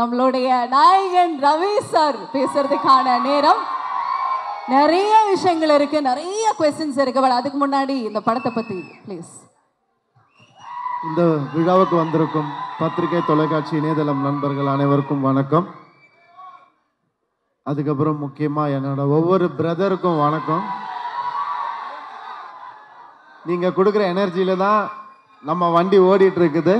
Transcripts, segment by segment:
நம்மளுடைய நாயகன் ரவி சார் பேசுறதுக்கான நேரம் நிறைய விஷயங்கள் இருக்கு நிறைய கொஸ்டின்ஸ் இருக்கு பட் அதுக்கு முன்னாடி இந்த படத்தை பத்தி ப்ளீஸ் இந்த விழாவுக்கு வந்திருக்கும் பத்திரிகை தொலைக்காட்சி இணையதளம் நண்பர்கள் அனைவருக்கும் வணக்கம் அதுக்கப்புறம் முக்கியமாக என்னோட ஒவ்வொரு பிரதருக்கும் வணக்கம் நீங்கள் கொடுக்குற எனர்ஜியில் தான் நம்ம வண்டி ஓடிட்டு இருக்குது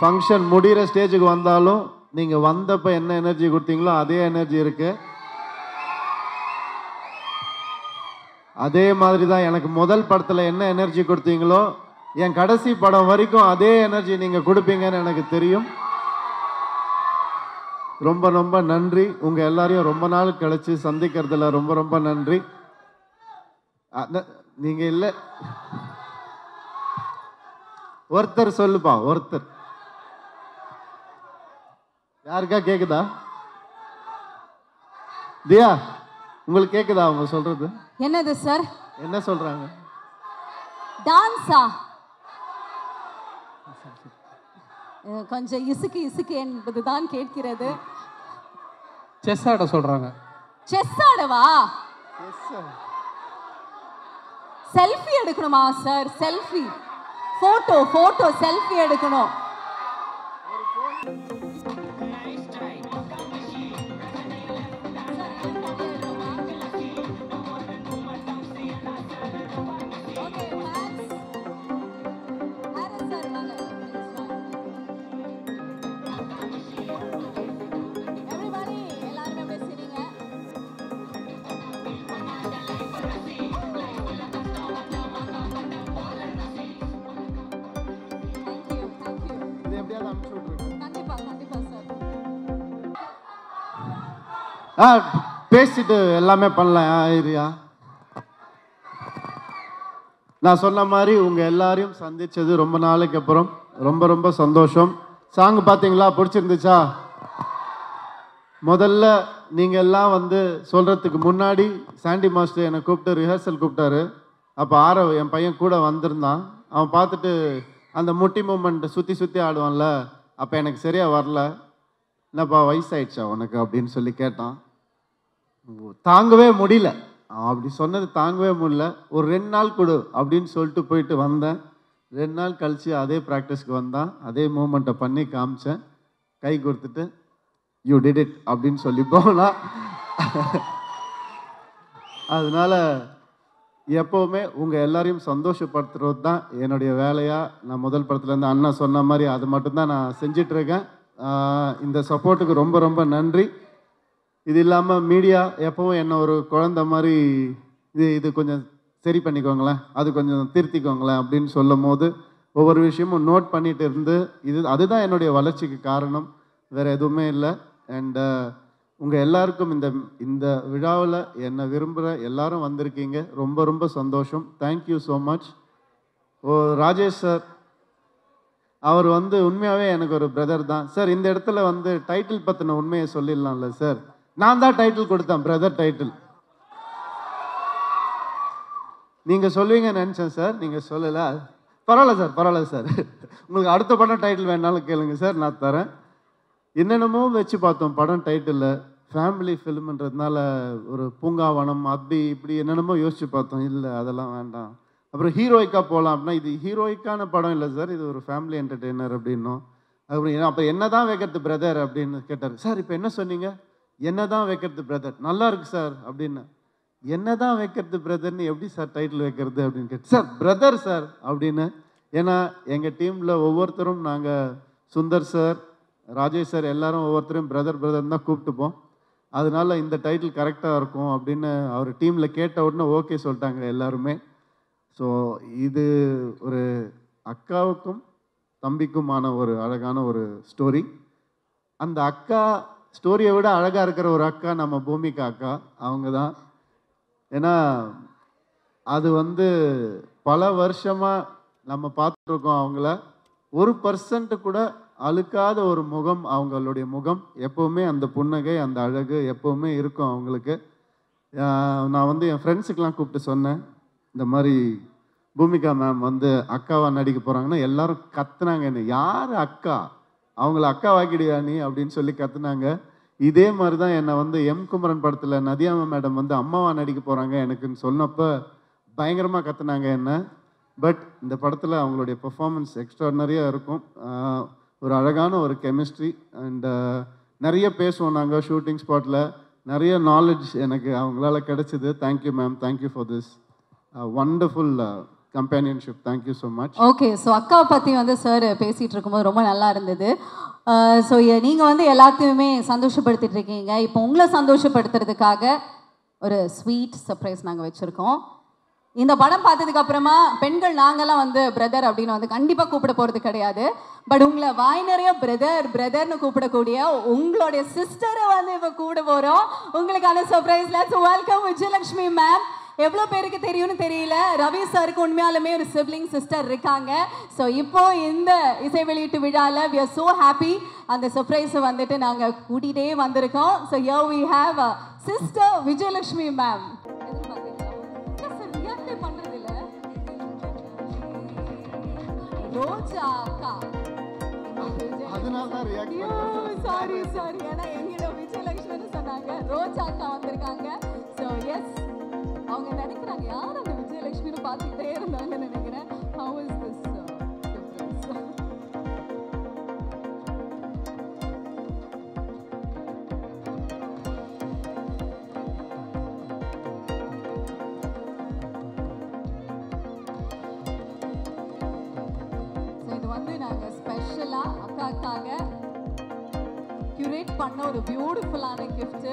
ஃபங்க்ஷன் முடிகிற ஸ்டேஜுக்கு வந்தாலும் நீங்கள் வந்தப்போ என்ன எனர்ஜி கொடுத்தீங்களோ அதே எனர்ஜி இருக்குது அதே மாதிரி தான் எனக்கு முதல் படத்தில் என்ன எனர்ஜி கொடுத்தீங்களோ என் கடைசி படம் வரைக்கும் அதே எனர்ஜி நீங்கள் கொடுப்பீங்கன்னு எனக்கு தெரியும் ரொம்ப ரொம்ப நன்றி உங்கள் எல்லாரையும் ரொம்ப நாள் கழித்து சந்திக்கிறதுல ரொம்ப ரொம்ப நன்றி நீங்கள் இல்லை ஒருத்தர் சொல்லுப்பா ஒருத்தர் யாருக்கா கேக்குதா தியா உங்களுக்கு கேக்குதா அவங்க சொல்றது என்னது சார் என்ன சொல்றாங்க டான்ஸா கொஞ்சம் இசுக்கு இசுக்கு என்பதுதான் கேட்கிறது செஸ் ஆட சொல்றாங்க செஸ் ஆடவா செல்ஃபி எடுக்கணுமா sir selfie photo photo selfie எடுக்கணும் ஆ பேசிட்டு எல்லாமே பண்ணலாம் ஏரியா நான் சொன்ன மாதிரி உங்கள் எல்லாரையும் சந்தித்தது ரொம்ப நாளைக்கு அப்புறம் ரொம்ப ரொம்ப சந்தோஷம் சாங் பார்த்தீங்களா பிடிச்சிருந்துச்சா முதல்ல நீங்கள் எல்லாம் வந்து சொல்கிறதுக்கு முன்னாடி சாண்டி மாஸ்டர் என்னை கூப்பிட்டு ரிஹர்சல் கூப்பிட்டாரு அப்போ ஆரவ் என் பையன் கூட வந்திருந்தான் அவன் பார்த்துட்டு அந்த முட்டி மூமெண்ட்டை சுற்றி சுற்றி ஆடுவான்ல அப்போ எனக்கு சரியாக வரல என்னப்பா வயசாயிடுச்சா உனக்கு அப்படின்னு சொல்லி கேட்டான் தாங்கவே முடியல அப்படி சொன்னது தாங்கவே முடியல ஒரு ரெண்டு நாள் கொடு அப்படின்னு சொல்லிட்டு போயிட்டு வந்தேன் ரெண்டு நாள் கழித்து அதே ப்ராக்டிஸ்க்கு வந்தான் அதே மூமெண்ட்டை பண்ணி காமிச்சேன் கை கொடுத்துட்டு யூ டிட் இட் அப்படின்னு சொல்லி போகலாம் அதனால் எப்போவுமே உங்கள் எல்லாரையும் சந்தோஷப்படுத்துறது தான் என்னுடைய வேலையாக நான் முதல் படத்துலேருந்து அண்ணன் சொன்ன மாதிரி அது மட்டும்தான் நான் செஞ்சிட்ருக்கேன் இந்த சப்போர்ட்டுக்கு ரொம்ப ரொம்ப நன்றி இது இல்லாமல் மீடியா எப்பவும் என்ன ஒரு குழந்த மாதிரி இது இது கொஞ்சம் சரி பண்ணிக்கோங்களேன் அது கொஞ்சம் திருத்திக்கோங்களேன் அப்படின்னு சொல்லும் போது ஒவ்வொரு விஷயமும் நோட் பண்ணிட்டு இருந்து இது அதுதான் என்னுடைய வளர்ச்சிக்கு காரணம் வேறு எதுவுமே இல்லை அண்டு uh, உங்கள் எல்லாருக்கும் இந்த இந்த விழாவில் என்னை விரும்புகிற எல்லாரும் வந்திருக்கீங்க ரொம்ப ரொம்ப சந்தோஷம் thank you so much oh Rajesh sir அவர் வந்து உண்மையாகவே எனக்கு ஒரு பிரதர் தான் சார் இந்த இடத்துல வந்து டைட்டில் பற்றின உண்மையை சொல்லிடலாம்ல சார் நான் தான் டைட்டில் கொடுத்தேன் பிரதர் டைட்டில் நீங்கள் சொல்லுவீங்க நினச்சேன் சார் நீங்கள் சொல்லலை பரவாயில்ல சார் பரவாயில்ல சார் உங்களுக்கு அடுத்த படம் டைட்டில் வேணாலும் கேளுங்க சார் நான் தரேன் என்னென்னமோ வச்சு பார்த்தோம் படம் டைட்டில் ஃபேமிலி ஃபிலிம்ன்றதுனால ஒரு பூங்காவனம் அப்படி இப்படி என்னென்னமோ யோசித்து பார்த்தோம் இல்லை அதெல்லாம் வேண்டாம் அப்புறம் ஹீரோயிக்காக போகலாம் அப்படின்னா இது ஹீரோயிக்கான படம் இல்லை சார் இது ஒரு ஃபேமிலி என்டர்டெய்னர் அப்படின்னும் அப்புறம் அப்போ என்ன தான் வைக்கிறது பிரதர் அப்படின்னு கேட்டார் சார் இப்போ என்ன சொன்னீங்க என்ன தான் வைக்கிறது பிரதர் நல்லா இருக்கு சார் அப்படின்னு என்ன தான் வைக்கிறது பிரதர்னு எப்படி சார் டைட்டில் வைக்கிறது அப்படின்னு கேட்டு சார் பிரதர் சார் அப்படின்னு ஏன்னா எங்கள் டீமில் ஒவ்வொருத்தரும் நாங்கள் சுந்தர் சார் ராஜேஷ் சார் எல்லாரும் ஒவ்வொருத்தரும் பிரதர் பிரதர் தான் கூப்பிட்டுப்போம் அதனால இந்த டைட்டில் கரெக்டாக இருக்கும் அப்படின்னு அவர் டீமில் கேட்ட உடனே ஓகே சொல்லிட்டாங்க எல்லாருமே ஸோ இது ஒரு அக்காவுக்கும் தம்பிக்குமான ஒரு அழகான ஒரு ஸ்டோரி அந்த அக்கா ஸ்டோரியை விட அழகாக இருக்கிற ஒரு அக்கா நம்ம பூமிகா அக்கா அவங்க தான் ஏன்னா அது வந்து பல வருஷமாக நம்ம பார்த்துருக்கோம் அவங்கள ஒரு பர்சன்ட்டு கூட அழுக்காத ஒரு முகம் அவங்களுடைய முகம் எப்போவுமே அந்த புன்னகை அந்த அழகு எப்போவுமே இருக்கும் அவங்களுக்கு நான் வந்து என் ஃப்ரெண்ட்ஸுக்கெலாம் கூப்பிட்டு சொன்னேன் இந்த மாதிரி பூமிகா மேம் வந்து அக்காவாக நடிக்க போகிறாங்கன்னா எல்லோரும் கத்துனாங்க என்ன யார் அக்கா அவங்கள அக்கா வாக்கிடுயா நீ அப்படின்னு சொல்லி கத்துனாங்க இதே மாதிரி தான் என்னை வந்து எம் குமரன் படத்தில் நதியாம மேடம் வந்து அம்மாவா நடிக்க போகிறாங்க எனக்குன்னு சொன்னப்போ பயங்கரமாக கத்துனாங்க என்ன பட் இந்த படத்தில் அவங்களுடைய பெர்ஃபார்மன்ஸ் எக்ஸ்ட்ரானரியாக இருக்கும் ஒரு அழகான ஒரு கெமிஸ்ட்ரி அண்டு நிறைய பேசுவோம் நாங்கள் ஷூட்டிங் ஸ்பாட்டில் நிறைய நாலேஜ் எனக்கு அவங்களால கிடச்சிது thank you ma'am thank you for this wonderful companionship thank you so much okay so அக்காவை பற்றி வந்து சார் பேசிகிட்டு இருக்கும்போது ரொம்ப நல்லா இருந்தது ஸோ uh, நீங்கள் வந்து எல்லாத்தையுமே சந்தோஷப்படுத்திட்டு இருக்கீங்க இப்போ உங்களை சந்தோஷப்படுத்துறதுக்காக ஒரு ஸ்வீட் சர்ப்ரைஸ் நாங்கள் வச்சுருக்கோம் இந்த படம் பார்த்ததுக்கப்புறமா பெண்கள் நாங்கள்லாம் வந்து பிரதர் அப்படின்னு வந்து கண்டிப்பாக கூப்பிட போகிறது கிடையாது பட் உங்களை வாய் நிறைய பிரதர் பிரதர்னு கூப்பிடக்கூடிய உங்களுடைய சிஸ்டரை வந்து இப்போ கூப்பிட போகிறோம் உங்களுக்கான சர்ப்ரைஸ் வெல்கம் விஜயலட்சுமி மேம் எவ்வளோ பேருக்கு தெரியும்னு தெரியல ரவி சாருக்கு உண்மையாலுமே ஒரு சிப்லிங் சிஸ்டர் இருக்காங்க ஸோ இப்போ இந்த இசை வெளியீட்டு விழாவில் வி ஆர் ஸோ ஹாப்பி அந்த சர்ப்ரைஸை வந்துட்டு நாங்கள் கூட்டிகிட்டே வந்திருக்கோம் so you we have sister Vijayalakshmi ma'am ரோஜாக்கா அதனால தான் சாரி சாரி ஏன்னா எங்கிட்ட விஜயலட்சுமின்னு சொன்னாங்க ரோஜாக்கா வந்திருக்காங்க ஸோ எஸ் அவங்க நினைக்கிறாங்க யார் அந்த விஜயலட்சுமின்னு பார்த்துக்கிட்டே இருந்தாங்கன்னு நினைக்கிறேன் ஹவு இஸ் திஸ் வந்து நாங்கள் ஸ்பெஷலாக அக்காக்காக கியூரேட் பண்ண ஒரு பியூட்டிஃபுல்லான கிஃப்ட்டு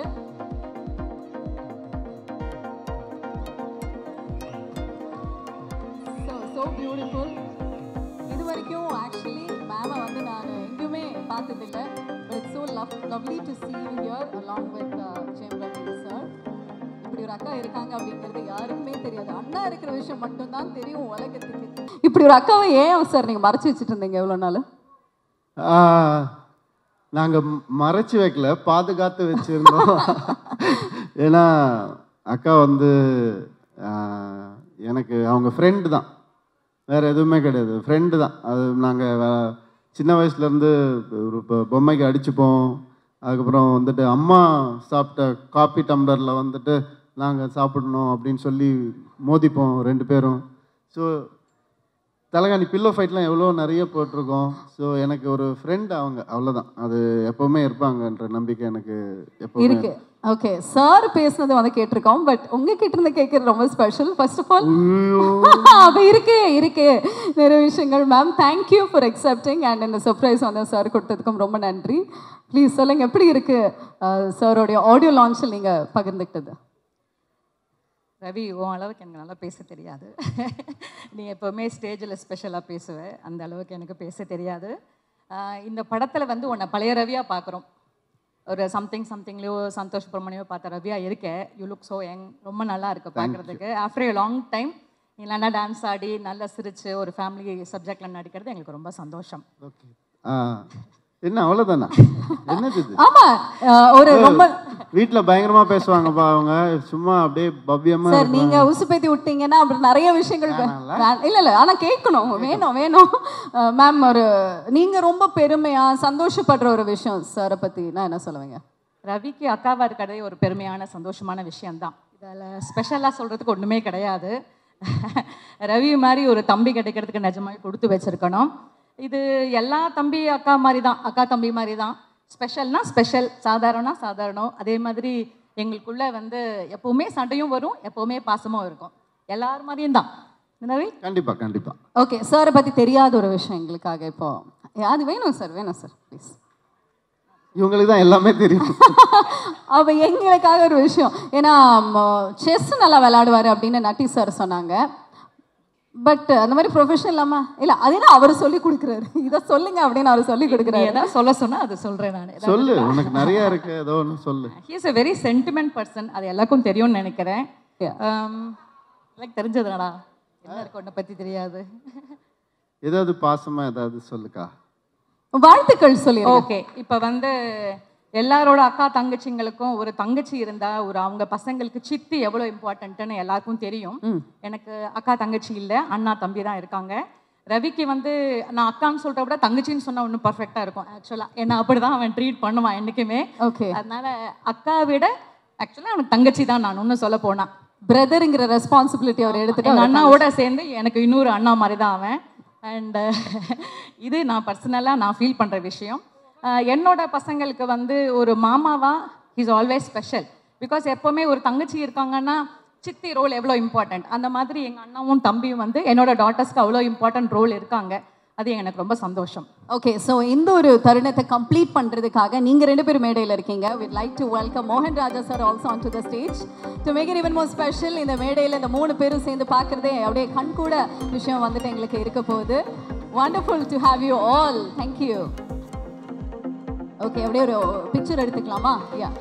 அப்படி ஒரு அக்காவை ஏன் சார் நீங்கள் மறைச்சி வச்சுட்டு இருந்தீங்க எவ்வளோ நாள் நாங்கள் மறைச்சி வைக்கல பாதுகாத்து வச்சுருந்தோம் ஏன்னா அக்கா வந்து எனக்கு அவங்க ஃப்ரெண்டு தான் வேறு எதுவுமே கிடையாது ஃப்ரெண்டு தான் அது நாங்கள் சின்ன வயசுலேருந்து ஒரு இப்போ பொம்மைக்கு அடிச்சுப்போம் அதுக்கப்புறம் வந்துட்டு அம்மா சாப்பிட்ட காப்பி டம்ளரில் வந்துட்டு நாங்கள் சாப்பிடணும் அப்படின்னு சொல்லி மோதிப்போம் ரெண்டு பேரும் ஸோ தலைகாணி பில்லோ ஃபைட்லாம் எவ்வளோ நிறைய போட்டிருக்கோம் ஸோ எனக்கு ஒரு ஃப்ரெண்ட் அவங்க அவ்வளோதான் அது எப்போவுமே இருப்பாங்கன்ற நம்பிக்கை எனக்கு இருக்கு ஓகே சார் பேசுனது வந்து கேட்டிருக்கோம் பட் உங்ககிட்ட இருந்து கேட்கறது ரொம்ப ஸ்பெஷல் ஃபர்ஸ்ட் ஆஃப் ஆல் அது இருக்கு இருக்கு நிறைய விஷயங்கள் ma'am thank you for accepting and இந்த சர்ப்ரைஸ் வந்து சார் கொடுத்ததுக்கும் ரொம்ப நன்றி ப்ளீஸ் சொல்லுங்கள் எப்படி இருக்கு சாரோடைய ஆடியோ லான்ச்சில் நீங்கள் பகிர்ந்துக்கிட்டது ரவி உன் அளவுக்கு எனக்கு நல்லா பேச தெரியாது நீ எப்போவுமே ஸ்டேஜில் ஸ்பெஷலாக பேசுவேன் அந்த அளவுக்கு எனக்கு பேச தெரியாது இந்த படத்தில் வந்து உன்னை பழைய ரவியாக பார்க்குறோம் ஒரு சம்திங் சம்திங்லேயோ சந்தோஷ் பிரமணியோ பார்த்த ரவியாக இருக்கேன் யூ லுக் ஸோ யங் ரொம்ப நல்லா இருக்கு பார்க்குறதுக்கு ஆஃப்டர் ஏ லாங் டைம் நீ நல்லா டான்ஸ் ஆடி நல்லா சிரித்து ஒரு ஃபேமிலி சப்ஜெக்டில் நடிக்கிறது எங்களுக்கு ரொம்ப சந்தோஷம் ஓகே என்ன அவ்வளோதானா என்னது ஆமா ஒரு ரொம்ப வீட்டில் பயங்கரமாக பேசுவாங்கப்பா அவங்க சும்மா அப்படியே பவ்யமாக சார் நீங்க உசு விட்டீங்கன்னா அப்படி நிறைய விஷயங்கள் இல்ல இல்ல ஆனா கேட்கணும் வேணும் வேணும் மேம் ஒரு நீங்க ரொம்ப பெருமையா சந்தோஷப்படுற ஒரு விஷயம் சாரை பத்தி நான் என்ன சொல்லுவீங்க ரவிக்கு அக்காவா இருக்கிறதே ஒரு பெருமையான சந்தோஷமான விஷயம்தான் இதில் ஸ்பெஷலாக சொல்கிறதுக்கு ஒன்றுமே கிடையாது ரவி மாதிரி ஒரு தம்பி கிடைக்கிறதுக்கு நிஜமாவே கொடுத்து வச்சிருக்கணும் இது எல்லா தம்பி அக்கா மாதிரி தான் அக்கா தம்பி மாதிரி தான் ஸ்பெஷல்னா ஸ்பெஷல் சாதாரணம்னா சாதாரணம் அதே மாதிரி எங்களுக்குள்ள வந்து எப்போவுமே சண்டையும் வரும் எப்போவுமே பாசமும் இருக்கும் எல்லார் மாதிரியும் தான் கண்டிப்பாக கண்டிப்பாக ஓகே சாரை பற்றி தெரியாத ஒரு விஷயம் எங்களுக்காக இப்போ அது வேணும் சார் வேணும் சார் ப்ளீஸ் இவங்களுக்கு தான் எல்லாமே தெரியும் அப்போ எங்களுக்காக ஒரு விஷயம் ஏன்னா செஸ் நல்லா விளாடுவார் அப்படின்னு நட்டி சார் சொன்னாங்க பட் அந்த மாதிரி ப்ரொஃபஷன் இல்லாமல் இல்லை அதே என்ன அவர் சொல்லி கொடுக்குறாரு இதை சொல்லுங்க அப்படின்னு அவர் சொல்லி கொடுக்குறாரு ஏதாவது சொல்ல சொன்னால் அதை சொல்கிறேன் நான் சொல்லு உனக்கு நிறைய இருக்கு ஏதோ ஒன்று சொல்லு he's a very sentiment person அது எல்லாருக்கும் தெரியும்னு நினைக்கிறேன் um, எனக்கு தெரிஞ்சதுடா எல்லாருக்கும் ஒன்றை பற்றி தெரியாது ஏதாவது பாசமாக ஏதாவது சொல்லுக்கா வாழ்த்துக்கள் சொல்லி ஓகே இப்போ வந்து எல்லாரோட அக்கா தங்கச்சிங்களுக்கும் ஒரு தங்கச்சி இருந்தா ஒரு அவங்க பசங்களுக்கு சித்தி எவ்வளோ இம்பார்ட்டன்ட்னு எல்லாருக்கும் தெரியும் எனக்கு அக்கா தங்கச்சி இல்லை அண்ணா தம்பி தான் இருக்காங்க ரவிக்கு வந்து நான் அக்கான்னு சொல்ற விட தங்கச்சின்னு சொன்னால் ஒன்றும் பர்ஃபெக்டா இருக்கும் ஆக்சுவலாக என்ன அப்படிதான் அவன் ட்ரீட் பண்ணுவான் என்றைக்குமே ஓகே அதனால அக்கா விட ஆக்சுவலாக அவன் தங்கச்சி தான் நான் ஒன்றும் சொல்ல போனான் பிரதருங்கிற ரெஸ்பான்சிபிலிட்டி அவர் எடுத்துட்டு அண்ணாவோட சேர்ந்து எனக்கு இன்னொரு அண்ணா மாதிரி தான் அவன் அண்ட் இது நான் பர்சனலா நான் ஃபீல் பண்ணுற விஷயம் என்னோட பசங்களுக்கு வந்து ஒரு மாமாவா இஸ் ஆல்வேஸ் ஸ்பெஷல் பிகாஸ் எப்போவுமே ஒரு தங்கச்சி இருக்காங்கன்னா சித்தி ரோல் எவ்வளோ இம்பார்ட்டண்ட் அந்த மாதிரி எங்கள் அண்ணாவும் தம்பியும் வந்து என்னோட டாட்டர்ஸ்க்கு அவ்வளோ இம்பார்ட்டன்ட் ரோல் இருக்காங்க அது எனக்கு ரொம்ப சந்தோஷம் ஓகே ஸோ இந்த ஒரு தருணத்தை கம்ப்ளீட் பண்ணுறதுக்காக நீங்கள் ரெண்டு பேரும் மேடையில் இருக்கீங்க வித் லைக் டு வெல்கம் மோகன் Raja sir also on to the stage to make it even more special இந்த மேடையில் இந்த மூணு பேரும் சேர்ந்து பார்க்குறதே அப்படியே கண் கூட விஷயம் வந்துட்டு எங்களுக்கு இருக்க போகுது wonderful to have you all thank you okay அப்படியே ஒரு பிக்சர் எடுத்துக்கலாமா yeah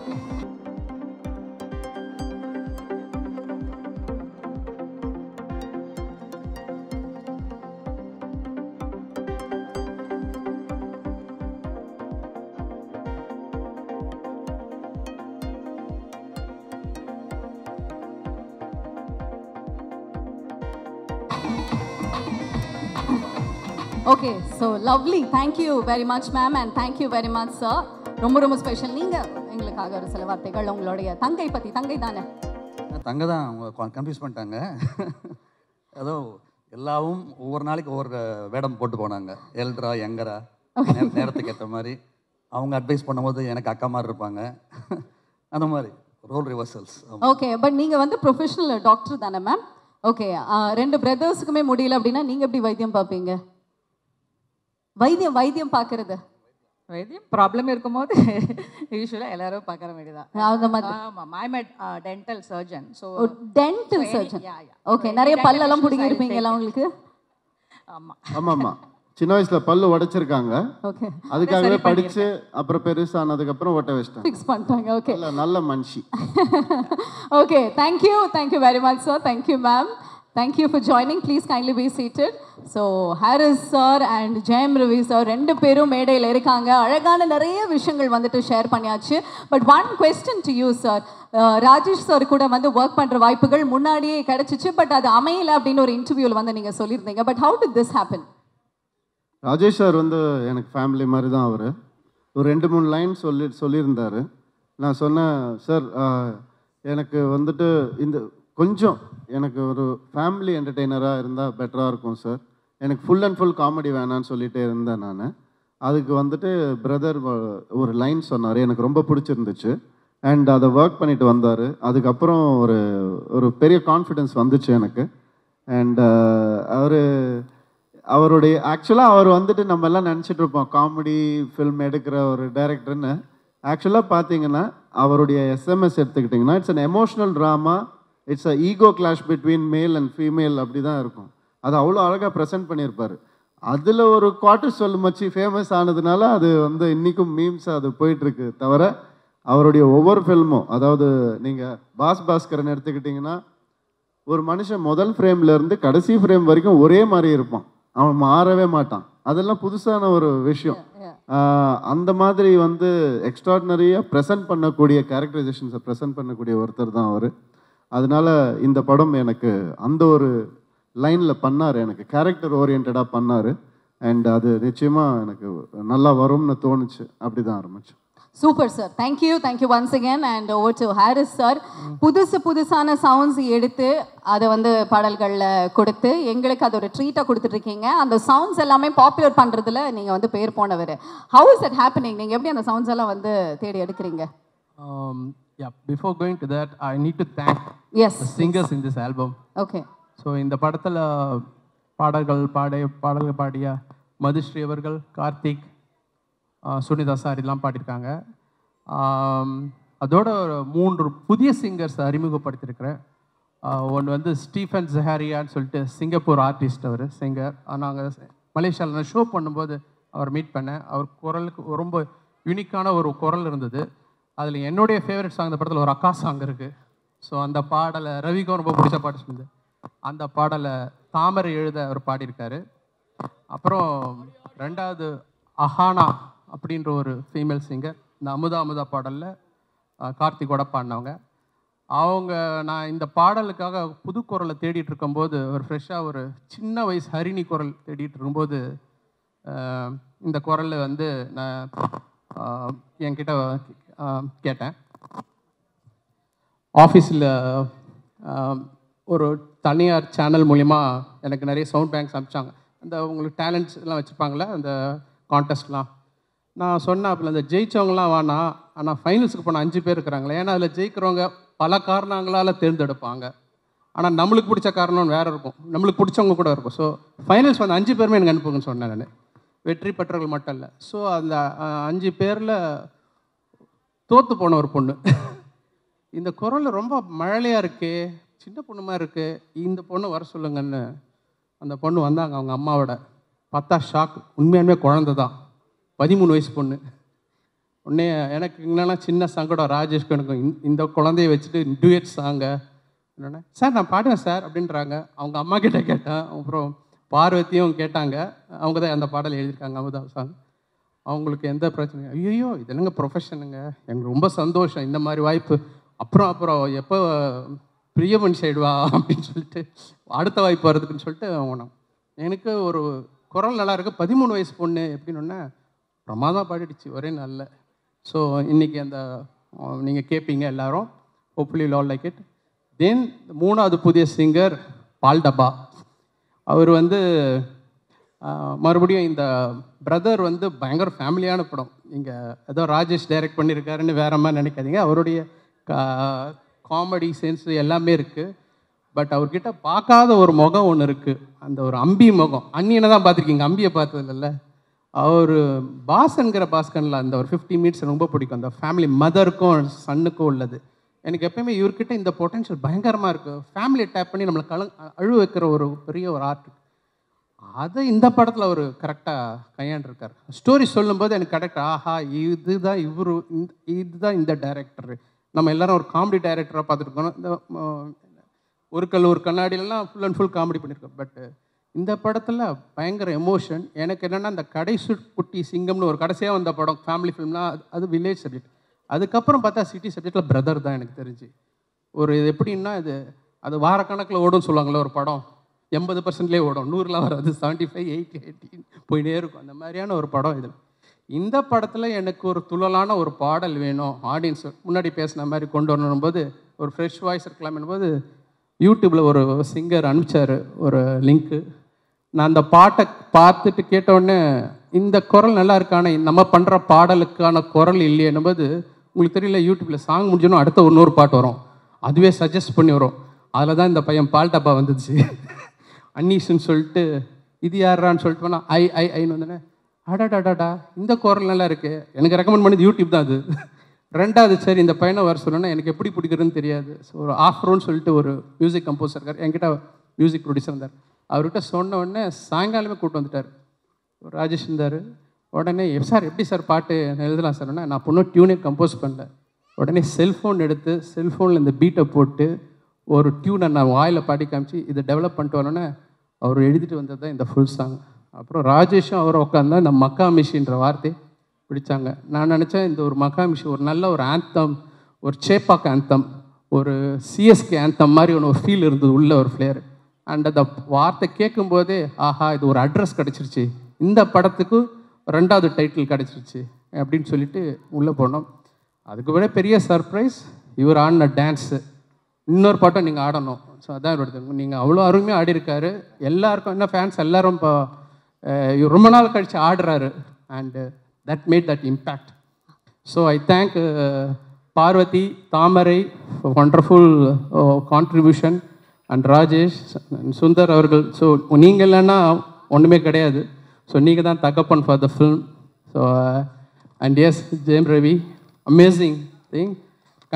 okay so lovely thank you very much ma'am and thank you very much sir ரொம்ப ரொம்ப ஸ்பெஷல் நீங்கள் எங்களுக்காக ஒரு சில வார்த்தைகள் உங்களுடைய தங்கை பற்றி தங்கை தானே தங்கை தான் அவங்க கன்ஃபியூஸ் பண்ணிட்டாங்க ஏதோ எல்லாவும் ஒவ்வொரு நாளைக்கு ஒவ்வொரு வேடம் போட்டு போனாங்க எல்ட்ரா எங்கரா நேரத்துக்கு ஏற்ற மாதிரி அவங்க அட்வைஸ் பண்ணும்போது எனக்கு அக்கா மாதிரி இருப்பாங்க அந்த மாதிரி ரோல் ரிவர்சல்ஸ் ஓகே பட் நீங்கள் வந்து ப்ரொஃபஷனல் டாக்டர் தானே மேம் ஓகே ரெண்டு பிரதர்ஸுக்குமே முடியல அப்படின்னா நீங்கள் எப்படி வைத்தியம் பார்ப்பீங்க வைத்தியம் வைத்தியம் பார்க்கறது வைத்தியம் ப்ராப்ளம் இருக்கும்போது யூஸ்வலாக எல்லாரும் பார்க்குற மாதிரி தான் அந்த மாதிரி ஆமாம் I made dental surgeon so dental surgeon okay நிறைய பல்லெல்லாம் பிடிங்கி இருப்பீங்களா உங்களுக்கு ஆமாம் ஆமாம் ஆமாம் சின்ன வயசுல பல்லு உடைச்சிருக்காங்க ஓகே அதுக்காகவே படிச்சு அப்புறம் பெருசானதுக்கு அப்புறம் ஒட்ட வச்சிட்டாங்க ஃபிக்ஸ் பண்ணிட்டாங்க ஓகே நல்ல மனுஷி okay thank you thank you very much sir thank you ma'am thank you for joining please kindly be seated so Harris sir and Jayam Ravi sir ரெண்டு பேரும் மேடையில் இருக்காங்க அழகான நிறைய விஷயங்கள் வந்துட்டு ஷேர் பண்ணியாச்சு but one question to you sir Rajesh sir கூட வந்து ஒர்க் பண்ணுற வாய்ப்புகள் முன்னாடியே கிடச்சிச்சு பட் அது அமையலை அப்படின்னு ஒரு இன்டர்வியூவில் வந்து நீங்கள் சொல்லியிருந்தீங்க but how to this happen Rajesh sir வந்து எனக்கு ஃபேமிலி மாதிரி தான் அவர் ஒரு ரெண்டு மூணு லைன் சொல்லி சொல்லியிருந்தார் நான் சொன்னேன் சார் எனக்கு வந்துட்டு இந்த கொஞ்சம் எனக்கு ஒரு ஃபேமிலி என்டர்டெய்னராக இருந்தால் பெட்டராக இருக்கும் சார் எனக்கு ஃபுல் அண்ட் ஃபுல் காமெடி வேணான்னு சொல்லிகிட்டே இருந்தேன் நான் அதுக்கு வந்துட்டு பிரதர் ஒரு லைன் சொன்னார் எனக்கு ரொம்ப பிடிச்சிருந்துச்சு அண்ட் அதை ஒர்க் பண்ணிட்டு வந்தார் அதுக்கப்புறம் ஒரு ஒரு பெரிய கான்ஃபிடென்ஸ் வந்துச்சு எனக்கு அண்ட் அவர் அவருடைய ஆக்சுவலாக அவர் வந்துட்டு நம்ம எல்லாம் நினச்சிட்டு இருப்போம் காமெடி ஃபில்ம் எடுக்கிற ஒரு டைரக்டர்னு ஆக்சுவலாக பார்த்தீங்கன்னா அவருடைய எஸ்எம்எஸ் எடுத்துக்கிட்டிங்கன்னா it's an emotional drama it's a ego clash between male and female அப்படி தான் இருக்கும் அது அவ்வளோ அழகாக ப்ரெசென்ட் பண்ணியிருப்பார் அதில் ஒரு குவார்டர் சொல் மச்சி ஃபேமஸ் ஆனதுனால அது வந்து இன்றைக்கும் மீம்ஸ் அது போயிட்டுருக்கு தவிர அவருடைய ஒவ்வொரு ஃபில்மும் அதாவது நீங்கள் பாஸ் பாஸ்கரன் எடுத்துக்கிட்டிங்கன்னா ஒரு மனுஷன் முதல் ஃப்ரேம்லேருந்து கடைசி ஃப்ரேம் வரைக்கும் ஒரே மாதிரி இருப்பான் அவன் மாறவே மாட்டான் அதெல்லாம் புதுசான ஒரு விஷயம் அந்த மாதிரி வந்து எக்ஸ்ட்ராடினரியாக ப்ரெசென்ட் பண்ணக்கூடிய கேரக்டரைசேஷன்ஸை ப்ரெசென்ட் பண்ணக்கூடிய ஒருத்தர் தான் அவர் அதனால இந்த படம் எனக்கு அந்த ஒரு லைனில் பண்ணார் எனக்கு கேரக்டர் ஓரியன்டாக பண்ணார் அண்ட் அது நிச்சயமாக எனக்கு நல்லா வரும்னு தோணுச்சு அப்படி தான் ஆரம்பிச்சு super sir thank you thank you once again and over to Harris sir புதுசு புதுசான சவுண்ட்ஸ் எடுத்து அதை வந்து பாடல்களில் கொடுத்து எங்களுக்கு அது ஒரு ட்ரீட்டாக கொடுத்துட்ருக்கீங்க அந்த சவுண்ட்ஸ் எல்லாமே பாப்புலர் பண்ணுறதுல நீங்கள் வந்து பேர் போனவர் ஹவு இஸ் இட் ஹேப்பனிங் நீங்கள் எப்படி அந்த சவுண்ட்ஸ் எல்லாம் வந்து தேடி எடுக்கிறீங்க Um, yeah, before going to that, I need to thank yes. the singers yes. in this album. Okay. So இந்த படத்தில் பாடல்கள் பாடிய பாடல்கள் பாடிய மதுஸ்ரீ அவர்கள் கார்த்திக் சுனிதா சார் எல்லாம் பாடியிருக்காங்க அதோட மூன்று புதிய சிங்கர்ஸ் அறிமுகப்படுத்தியிருக்கிறேன் ஒன்று வந்து ஸ்டீஃபன் ஜஹாரியான்னு சொல்லிட்டு சிங்கப்பூர் ஆர்டிஸ்ட் அவர் சிங்கர் நாங்கள் மலேசியாவில் நான் ஷோ பண்ணும்போது அவர் மீட் பண்ணேன் அவர் குரலுக்கு ரொம்ப யூனிக்கான ஒரு குரல் இருந்தது அதில் என்னுடைய ஃபேவரட் சாங் இந்த படத்தில் ஒரு அக்கா சாங் இருக்குது ஸோ அந்த பாடலை ரவிக்கும் ரொம்ப பிடிச்ச பாட்டு சொல்லுது அந்த பாடலை தாமரை எழுத அவர் பாடியிருக்காரு அப்புறம் ரெண்டாவது அஹானா அப்படின்ற ஒரு ஃபீமேல் சிங்கர் இந்த அமுதா அமுதா பாடலில் கார்த்திகோட பாடினவங்க அவங்க நான் இந்த பாடலுக்காக புது குரலை தேடிட்டு இருக்கும்போது ஒரு ஃப்ரெஷ்ஷாக ஒரு சின்ன வயசு ஹரிணி குரல் தேடிட்டு இருக்கும்போது இந்த குரலில் வந்து நான் என்கிட்ட கேட்டேன் ஆஃபீஸில் ஒரு தனியார் சேனல் மூலிமா எனக்கு நிறைய சவுண்ட் பேங்க்ஸ் அனுப்பிச்சாங்க அந்த உங்களுக்கு டேலண்ட்ஸ் எல்லாம் வச்சுருப்பாங்களே அந்த கான்டெஸ்ட்லாம் நான் சொன்னேன் அப்போ இந்த ஜெயித்தவங்களாம் வேணாம் ஆனால் ஃபைனல்ஸுக்கு போன அஞ்சு பேர் இருக்கிறாங்களே ஏன்னா அதில் ஜெயிக்கிறவங்க பல காரணங்களால் தேர்ந்தெடுப்பாங்க ஆனால் நம்மளுக்கு பிடிச்ச காரணம் வேறு இருக்கும் நம்மளுக்கு பிடிச்சவங்க கூட இருக்கும் ஸோ ஃபைனல்ஸ் வந்து அஞ்சு பேருமே எனக்கு அனுப்புங்கன்னு சொன்னேன் நான் வெற்றி பெற்றவர்கள் மட்டும் இல்லை ஸோ அந்த அஞ்சு பேரில் தோற்று போன ஒரு பொண்ணு இந்த குரல் ரொம்ப மழலையாக இருக்குது சின்ன பொண்ணு மாதிரி இருக்குது இந்த பொண்ணு வர சொல்லுங்கன்னு அந்த பொண்ணு வந்தாங்க அவங்க அம்மாவோட பார்த்தா ஷாக் உண்மையானுமே குழந்த தான் பதிமூணு வயசு பொண்ணு உடனே எனக்கு என்னென்னா சின்ன சங்கடம் ராஜேஷ் எனக்கும் இந்த குழந்தைய வச்சுட்டு டூயட் சாங்க என்னென்ன சார் நான் பாடுவேன் சார் அப்படின்றாங்க அவங்க அம்மா கிட்டே கேட்டேன் அப்புறம் பார்வதியும் கேட்டாங்க அவங்க தான் அந்த பாடல் எழுதியிருக்காங்க அமுதா சாங் அவங்களுக்கு எந்த பிரச்சனையும் ஐயோ இது என்னங்க ப்ரொஃபஷனுங்க எங்களுக்கு ரொம்ப சந்தோஷம் இந்த மாதிரி வாய்ப்பு அப்புறம் அப்புறம் எப்போ பிரியமன் சைடு வா அப்படின்னு சொல்லிட்டு அடுத்த வாய்ப்பு வருதுன்னு சொல்லிட்டு உணம் எனக்கு ஒரு குரல் நல்லா இருக்குது பதிமூணு வயசு பொண்ணு ஒன்னே பிரமாதம் பாடிடுச்சு ஒரே நல்ல ஸோ இன்றைக்கி அந்த நீங்கள் கேட்பீங்க எல்லோரும் hopefully all like it then மூணாவது புதிய சிங்கர் பால் அவர் வந்து மறுபடியும் இந்த பிரதர் வந்து பயங்கர ஃபேமிலியான படம் இங்கே ஏதோ ராஜேஷ் டைரக்ட் பண்ணியிருக்காருன்னு வேற மாதிரி நினைக்காதீங்க அவருடைய காமெடி சென்ஸ் எல்லாமே இருக்குது பட் அவர்கிட்ட பார்க்காத ஒரு முகம் ஒன்று இருக்குது அந்த ஒரு அம்பி முகம் அன்னியனை தான் பார்த்துருக்கீங்க அம்பியை பார்த்ததில்ல அவர் பாஸ்ங்கிற பாஸ்கனில் அந்த ஒரு ஃபிஃப்டி மினிட்ஸ் ரொம்ப பிடிக்கும் அந்த ஃபேமிலி மதருக்கும் சன்னுக்கும் உள்ளது எனக்கு எப்பயுமே இவர்கிட்ட இந்த பொட்டன்ஷியல் பயங்கரமாக இருக்குது ஃபேமிலியை டேப் பண்ணி நம்மளை கல அழு வைக்கிற ஒரு பெரிய ஒரு ஆர்ட் அதை இந்த படத்தில் அவர் கரெக்டாக கையாண்டிருக்கார் ஸ்டோரி சொல்லும்போது எனக்கு கரெக்ட் ஆஹா இதுதான் இந்த இதுதான் இந்த டைரக்டர் நம்ம எல்லாரும் ஒரு காமெடி டைரக்டராக பார்த்துருக்கோம் இந்த ஒரு கல் ஒரு கண்ணாடியிலலாம் ஃபுல் அண்ட் ஃபுல் காமெடி பண்ணியிருக்கோம் பட்டு இந்த படத்தில் பயங்கர எமோஷன் எனக்கு என்னென்னா அந்த கடைசு குட்டி சிங்கம்னு ஒரு கடைசியாக வந்த படம் ஃபேமிலி ஃபிலிம்லாம் அது வில்லேஜ் சப்ஜெக்ட் அதுக்கப்புறம் பார்த்தா சிட்டி சப்ஜெக்டில் பிரதர் தான் எனக்கு தெரிஞ்சு ஒரு இது எப்படின்னா இது அது வாரக்கணக்கில் ஓடும்னு சொல்லுவாங்களே ஒரு படம் எண்பது பர்சன்ட்லேயே ஓடும் நூறுலாம் வராது செவன்ட்டி ஃபைவ் எயிட்டி எயிட்டின் போயிட்டே இருக்கும் அந்த மாதிரியான ஒரு படம் இது இந்த படத்தில் எனக்கு ஒரு துளலான ஒரு பாடல் வேணும் ஆடியன்ஸ் முன்னாடி பேசின மாதிரி கொண்டு வரணும் போது ஒரு ஃப்ரெஷ் வாய்ஸ் இருக்கலாம் போது யூடியூப்பில் ஒரு சிங்கர் அனுப்பிச்சார் ஒரு லிங்க்கு நான் அந்த பாட்டை பார்த்துட்டு கேட்டவுடனே இந்த குரல் நல்லா இருக்கான நம்ம பண்ணுற பாடலுக்கான குரல் இல்லையேனும் போது உங்களுக்கு தெரியல யூடியூப்பில் சாங் முடிஞ்சோன்னா அடுத்த இன்னொரு பாட்டு வரும் அதுவே சஜஸ்ட் பண்ணி வரும் அதில் தான் இந்த பையன் பால்டப்பா வந்துச்சு அன்னீஸ்ன்னு சொல்லிட்டு இது யாரான்னு சொல்லிட்டு போனால் ஐ ஐ ஐன்னு வந்தோடனே அடாடாடாடா இந்த குரல் நல்லா இருக்குது எனக்கு ரெக்கமெண்ட் பண்ணது யூடியூப் தான் அது ரெண்டாவது சரி இந்த பையனை வர சொல்லணும்னா எனக்கு எப்படி பிடிக்கிறதுன்னு தெரியாது ஸோ ஒரு ஆஃப்ரோன்னு சொல்லிட்டு ஒரு மியூசிக் கம்போசர் இருக்கார் என்கிட்ட மியூசிக் ப்ரொடியூசர் இருந்தார் அவர்கிட்ட சொன்ன உடனே சாயங்காலமே கூப்பிட்டு வந்துட்டார் ராஜேஷ் இருந்தார் உடனே சார் எப்படி சார் பாட்டு எழுதலாம் சார்னா நான் பொண்ணு டியூனே கம்போஸ் பண்ணல உடனே செல்ஃபோன் எடுத்து செல்ஃபோனில் இந்த பீட்டை போட்டு ஒரு டியூனை நான் வாயில் பாடி காமிச்சு இதை டெவலப் பண்ணிட்டு வரோன்னே அவர் எழுதிட்டு வந்தது தான் இந்த ஃபுல் சாங் அப்புறம் ராஜேஷும் அவர் உட்காந்தா இந்த மக்கா மிஷின்ற வார்த்தை பிடிச்சாங்க நான் நினச்சேன் இந்த ஒரு மக்கா மிஷின் ஒரு நல்ல ஒரு ஆந்தம் ஒரு சேப்பாக் ஆந்தம் ஒரு சிஎஸ்கே ஆந்தம் மாதிரி ஒன்று ஒரு ஃபீல் இருந்தது உள்ள ஒரு ஃப்ளேயர் அண்ட் அந்த வார்த்தை கேட்கும்போதே ஆஹா இது ஒரு அட்ரஸ் கிடச்சிருச்சு இந்த படத்துக்கு ரெண்டாவது டைட்டில் கிடச்சிருச்சு அப்படின்னு சொல்லிட்டு உள்ளே போனோம் அதுக்கு விட பெரிய சர்ப்ரைஸ் இவர் அ டான்ஸு இன்னொரு பாட்டை நீங்கள் ஆடணும் ஸோ அதான் இவரோட நீங்கள் அவ்வளோ அருமையாக ஆடிருக்காரு எல்லாருக்கும் என்ன ஃபேன்ஸ் எல்லாரும் இப்போ ரொம்ப நாள் கழித்து ஆடுறாரு and that made that impact so I thank Parvathy Thamarai wonderful contribution and Rajesh Sundar அவர்கள் ஸோ நீங்கள் இல்லைன்னா ஒன்றுமே கிடையாது ஸோ நீங்கள் தான் தகப்பன் for the film so and yes Jayam Ravi amazing thing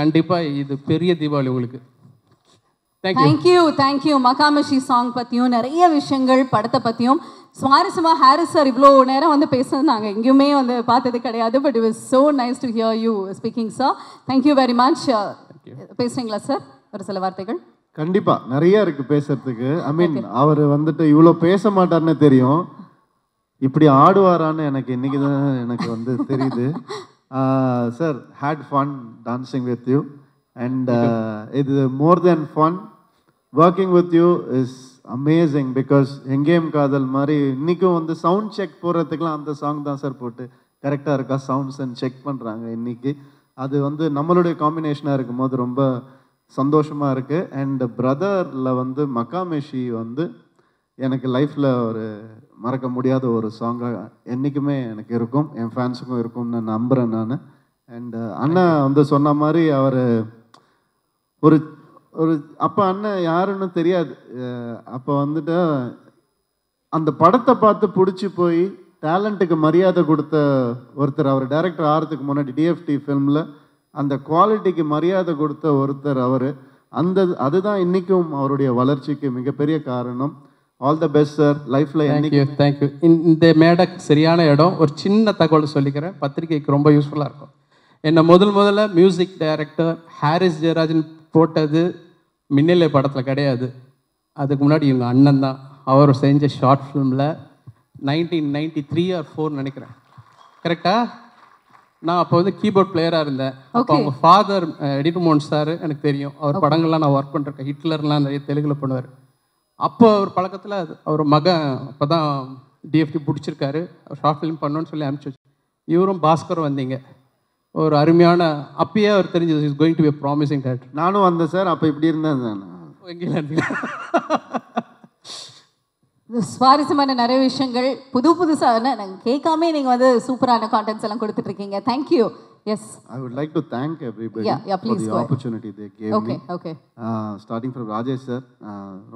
கண்டிப்பாக இது பெரிய தீபாவளி உங்களுக்கு தேங்க்யூ தேங்க்யூ மகாமஷி சாங் பற்றியும் நிறைய விஷயங்கள் படத்தை பற்றியும் சுவாரஸ்யமாக ஹாரிஸ் சார் இவ்வளோ நேரம் வந்து பேசுனது எங்கேயுமே வந்து பார்த்தது கிடையாது but it is so nice to hear you speaking sir thank you very much பேசுகிறீங்களா சார் ஒரு சில வார்த்தைகள் கண்டிப்பாக நிறைய இருக்குது பேசுறதுக்கு ஐ மீன் அவர் வந்துட்டு இவ்வளோ பேச மாட்டார்னு தெரியும் இப்படி ஆடுவாரான்னு எனக்கு இன்னைக்கு தான் எனக்கு வந்து தெரியுது sir had fun dancing with you and இது more then fun working with you is amazing because எங்கேயும் காதல் மாதிரி இன்றைக்கும் வந்து சவுண்ட் செக் போடுறதுக்கெலாம் அந்த சாங் தான் சார் போட்டு கரெக்டாக இருக்கா சவுண்ட்ஸ் அண்ட் செக் பண்ணுறாங்க இன்றைக்கி அது வந்து நம்மளுடைய காம்பினேஷனாக இருக்கும்போது ரொம்ப சந்தோஷமாக இருக்குது அண்ட் பிரதரில் வந்து மக்காமேஷி வந்து எனக்கு லைஃப்பில் ஒரு மறக்க முடியாத ஒரு சாங்காக என்றைக்குமே எனக்கு இருக்கும் என் ஃபேன்ஸுக்கும் இருக்கும்னு நம்புகிறேன் நான் அண்டு அண்ணா வந்து சொன்ன மாதிரி அவர் ஒரு ஒரு அப்போ அண்ணன் யாருன்னு தெரியாது அப்போ வந்துட்டு அந்த படத்தை பார்த்து பிடிச்சி போய் டேலண்ட்டுக்கு மரியாதை கொடுத்த ஒருத்தர் அவர் டேரக்டர் ஆறதுக்கு முன்னாடி டிஎஃப்டி ஃபிலிமில் அந்த குவாலிட்டிக்கு மரியாதை கொடுத்த ஒருத்தர் அவர் அந்த அதுதான் இன்றைக்கும் அவருடைய வளர்ச்சிக்கு மிகப்பெரிய காரணம் ஆல் த பெஸ்ட் சார் லைஃப்பில் தேங்க்யூ தேங்க்யூ இந்த மேடை சரியான இடம் ஒரு சின்ன தகவல் சொல்லிக்கிறேன் பத்திரிகைக்கு ரொம்ப யூஸ்ஃபுல்லாக இருக்கும் என்னை முதல் முதல்ல மியூசிக் டைரக்டர் ஹாரிஸ் ஜெயராஜன் போட்டது மின்னலை படத்தில் கிடையாது அதுக்கு முன்னாடி இவங்க அண்ணன் தான் அவர் செஞ்ச ஷார்ட் ஃபிலிமில் nineteen ninety three or four நினைக்கிறேன் கரெக்டாக நான் அப்போ வந்து கீபோர்ட் பிளேயராக இருந்தேன் அப்போ அவங்க ஃபாதர் எடிட்மோன் சார் எனக்கு தெரியும் அவர் படங்கள்லாம் நான் ஒர்க் பண்ணிருக்கேன் ஹிட்லர்லாம் நிறைய தெலுங்கில் பண்ணுவார் அப்போ அவர் பழக்கத்தில் அவர் மகன் அப்போ தான் டிஎஃப்டி பிடிச்சிருக்காரு ஷார்ட் ஃபிலிம் பண்ணோன்னு சொல்லி அனுப்பிச்சி இவரும் பாஸ்கரும் வந்தீங்க ஒரு அருமையான அப்பயே அவர் தெரிஞ்சது is going to be promising director நானும் வந்தேன் சார் அப்போ இப்படி இருந்தேன் சுவாரஸ்யமான நிறைய விஷயங்கள் புது புதுசாக நாங்கள் கேட்காம நீங்கள் வந்து சூப்பரான கான்டென்ட்ஸ் எல்லாம் கொடுத்துட்ருக்கீங்க thank you yes I would like to thank everybody for the opportunity they gave okay okay starting from Rajesh sir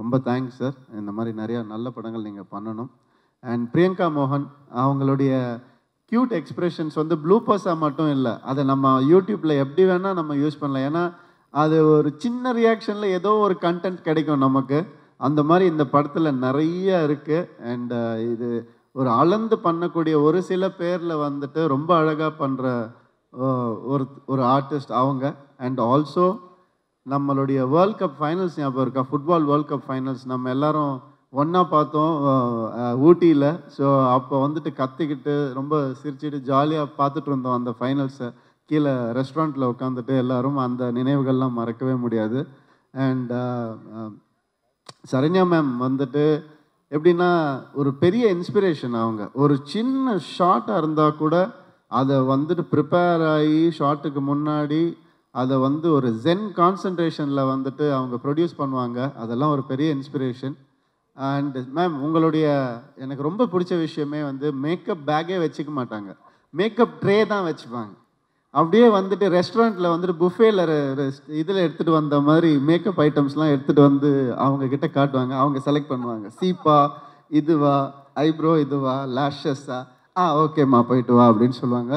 ரொம்ப தேங்க்ஸ் சார் இந்த மாதிரி நிறையா நல்ல படங்கள் நீங்கள் பண்ணணும் அண்ட் பிரியங்கா மோகன் அவங்களுடைய க்யூட் எக்ஸ்ப்ரெஷன்ஸ் வந்து ப்ளூப்பர்ஸாக மட்டும் இல்லை அதை நம்ம யூடியூப்பில் எப்படி வேணால் நம்ம யூஸ் பண்ணலாம் ஏன்னா அது ஒரு சின்ன ரியாக்ஷனில் ஏதோ ஒரு கண்டென்ட் கிடைக்கும் நமக்கு அந்த மாதிரி இந்த படத்தில் நிறைய இருக்குது அண்ட் இது ஒரு அளந்து பண்ணக்கூடிய ஒரு சில பேரில் வந்துட்டு ரொம்ப அழகாக பண்ணுற ஒரு ஒரு ஆர்டிஸ்ட் அவங்க அண்ட் ஆல்சோ நம்மளுடைய வேர்ல்ட் கப் ஃபைனல்ஸ் ஞாபகம் இருக்கா ஃபுட்பால் வேர்ல்ட் கப் ஃபைனல்ஸ் நம்ம எல்லாரும் ஒன்றா பார்த்தோம் ஊட்டியில் ஸோ அப்போ வந்துட்டு கத்திக்கிட்டு ரொம்ப சிரிச்சுட்டு ஜாலியாக பார்த்துட்டு இருந்தோம் அந்த ஃபைனல்ஸை கீழே ரெஸ்டாரண்ட்டில் உட்காந்துட்டு எல்லோரும் அந்த நினைவுகள்லாம் மறக்கவே முடியாது அண்ட் சரண்யா மேம் வந்துட்டு எப்படின்னா ஒரு பெரிய இன்ஸ்பிரேஷன் அவங்க ஒரு சின்ன ஷார்ட்டாக இருந்தால் கூட அதை வந்துட்டு ப்ரிப்பேர் ஆகி ஷார்ட்டுக்கு முன்னாடி அதை வந்து ஒரு ஜென் கான்சன்ட்ரேஷனில் வந்துட்டு அவங்க ப்ரொடியூஸ் பண்ணுவாங்க அதெல்லாம் ஒரு பெரிய இன்ஸ்பிரேஷன் அண்ட் மேம் உங்களுடைய எனக்கு ரொம்ப பிடிச்ச விஷயமே வந்து மேக்கப் பேக்கே வச்சுக்க மாட்டாங்க மேக்கப் ட்ரே தான் வச்சுப்பாங்க அப்படியே வந்துட்டு ரெஸ்டாரண்ட்டில் வந்துட்டு புஃபேல இதில் எடுத்துகிட்டு வந்த மாதிரி மேக்கப் ஐட்டம்ஸ்லாம் எடுத்துகிட்டு வந்து அவங்க கிட்ட காட்டுவாங்க அவங்க செலக்ட் பண்ணுவாங்க சீப்பா இதுவா ஐப்ரோ இதுவா லாஷஸ்ஸா ஆ ஓகேம்மா போயிட்டு வா அப்படின்னு சொல்லுவாங்க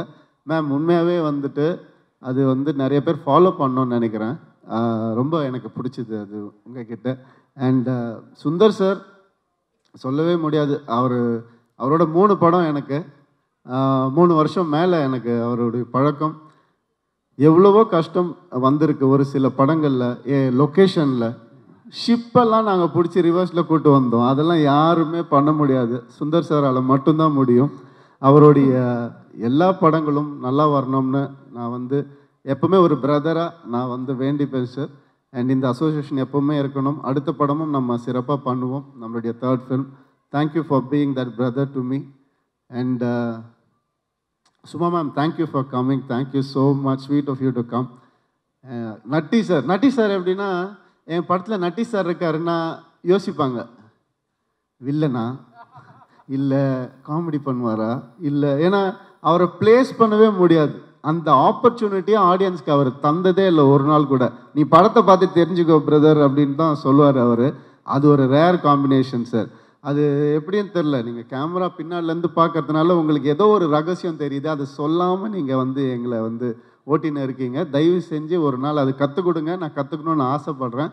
மேம் உண்மையாகவே வந்துட்டு அது வந்து நிறைய பேர் ஃபாலோ பண்ணோன்னு நினைக்கிறேன் ரொம்ப எனக்கு பிடிச்சிது அது உங்ககிட்ட அண்ட் சுந்தர் சார் சொல்லவே முடியாது அவர் அவரோட மூணு படம் எனக்கு மூணு வருஷம் மேலே எனக்கு அவருடைய பழக்கம் எவ்வளவோ கஷ்டம் வந்திருக்கு ஒரு சில படங்களில் ஏ லொக்கேஷனில் ஷிப்பெல்லாம் நாங்கள் பிடிச்சி ரிவர்ஸில் கூட்டு வந்தோம் அதெல்லாம் யாருமே பண்ண முடியாது சுந்தர் சாரால் மட்டும்தான் முடியும் அவருடைய எல்லா படங்களும் நல்லா வரணும்னு நான் வந்து எப்பவுமே ஒரு பிரதராக நான் வந்து வேண்டி சார் அண்ட் இந்த அசோசியேஷன் எப்போவுமே இருக்கணும் அடுத்த படமும் நம்ம சிறப்பாக பண்ணுவோம் நம்மளுடைய third film thank you for being that brother to me and சும்மா ma'am thank you for coming thank you so much sweet of you to come Natty sir Natty sir எப்படின்னா என் படத்தில் நட்டி சார் இருக்காருன்னா யோசிப்பாங்க வில்லனா இல்லை காமெடி பண்ணுவாரா இல்லை ஏன்னா அவரை பிளேஸ் பண்ணவே முடியாது அந்த ஆப்பர்ச்சுனிட்டியை ஆடியன்ஸ்க்கு அவர் தந்ததே இல்லை ஒரு நாள் கூட நீ படத்தை பார்த்து தெரிஞ்சுக்கோ பிரதர் அப்படின்னு தான் சொல்லுவார் அவர் அது ஒரு ரேர் காம்பினேஷன் சார் அது எப்படின்னு தெரில நீங்கள் கேமரா பின்னாடிலேருந்து பார்க்கறதுனால உங்களுக்கு ஏதோ ஒரு ரகசியம் தெரியுது அதை சொல்லாமல் நீங்கள் வந்து எங்களை வந்து ஓட்டின்னு இருக்கீங்க தயவு செஞ்சு ஒரு நாள் அது கற்றுக் கொடுங்க நான் கற்றுக்கணும்னு ஆசைப்பட்றேன்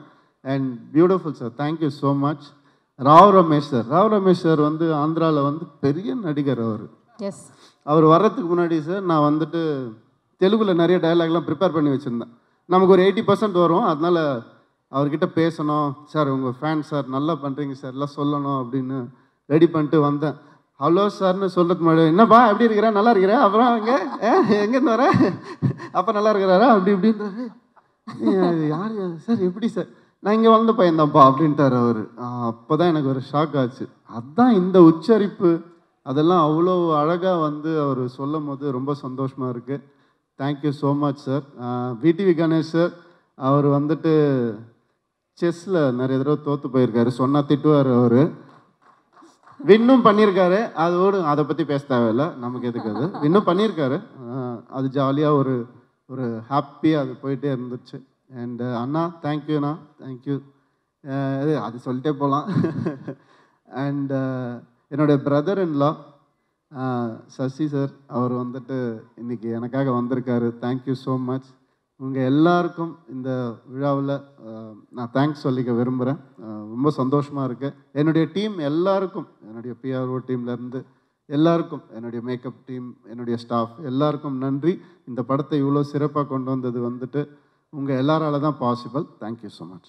and beautiful sir thank you so much Rao Ramesh sir Rao Ramesh sir வந்து ஆந்திராவில் வந்து பெரிய நடிகர் அவர் எஸ் அவர் வர்றதுக்கு முன்னாடி சார் நான் வந்துட்டு தெலுங்கில் நிறைய டைலாக்லாம் ப்ரிப்பேர் பண்ணி வச்சுருந்தேன் நமக்கு ஒரு எயிட்டி பர்சன்ட் வரும் அதனால் அவர்கிட்ட பேசணும் சார் உங்கள் ஃபேன் சார் நல்லா பண்ணுறீங்க சார் எல்லாம் சொல்லணும் அப்படின்னு ரெடி பண்ணிட்டு வந்தேன் ஹலோ சார்னு சொல்கிறது முன்னாடி என்னப்பா எப்படி இருக்கிறா நல்லா இருக்கிறா அப்புறம் அங்கே எங்கேருந்து வர அப்போ நல்லா இருக்கிறாரா அப்படி இப்படின்றாரு யார் சார் எப்படி சார் நான் இங்கே வளர்ந்த பையன்தான்ப்பா அப்படின்ட்டார் அவர் அப்போ தான் எனக்கு ஒரு ஷாக் ஆச்சு அதுதான் இந்த உச்சரிப்பு அதெல்லாம் அவ்வளோ அழகாக வந்து அவர் சொல்லும் போது ரொம்ப சந்தோஷமாக இருக்குது thank you so much sir VTV Ganesh sir அவர் வந்துட்டு செஸ்ஸில் நிறைய தடவை தோற்று போயிருக்காரு சொன்னா திட்டுவார் அவர் வின்னும் பண்ணியிருக்காரு அதோடு அதை பற்றி பேச தேவையில்லை நமக்கு எதுக்கு அது வின்னும் பண்ணியிருக்காரு அது ஜாலியாக ஒரு ஒரு ஹாப்பியாக அது போயிட்டே இருந்துச்சு அண்டு அண்ணா தேங்க்யூண்ணா தேங்க்யூ அது சொல்லிட்டே போகலாம் அண்டு என்னுடைய பிரதர் இன்லா சசி சார் அவர் வந்துட்டு இன்றைக்கி எனக்காக வந்திருக்காரு தேங்க்யூ ஸோ மச் உங்கள் எல்லாருக்கும் இந்த விழாவில் நான் தேங்க்ஸ் சொல்லிக்க விரும்புகிறேன் ரொம்ப சந்தோஷமாக இருக்குது என்னுடைய டீம் எல்லாருக்கும் என்னுடைய பிஆர்ஓ டீம்லேருந்து எல்லாருக்கும் என்னுடைய மேக்கப் டீம் என்னுடைய ஸ்டாஃப் எல்லாருக்கும் நன்றி இந்த படத்தை இவ்வளோ சிறப்பாக கொண்டு வந்தது வந்துட்டு உங்கள் எல்லாரால தான் பாசிபிள் தேங்க்யூ ஸோ மச்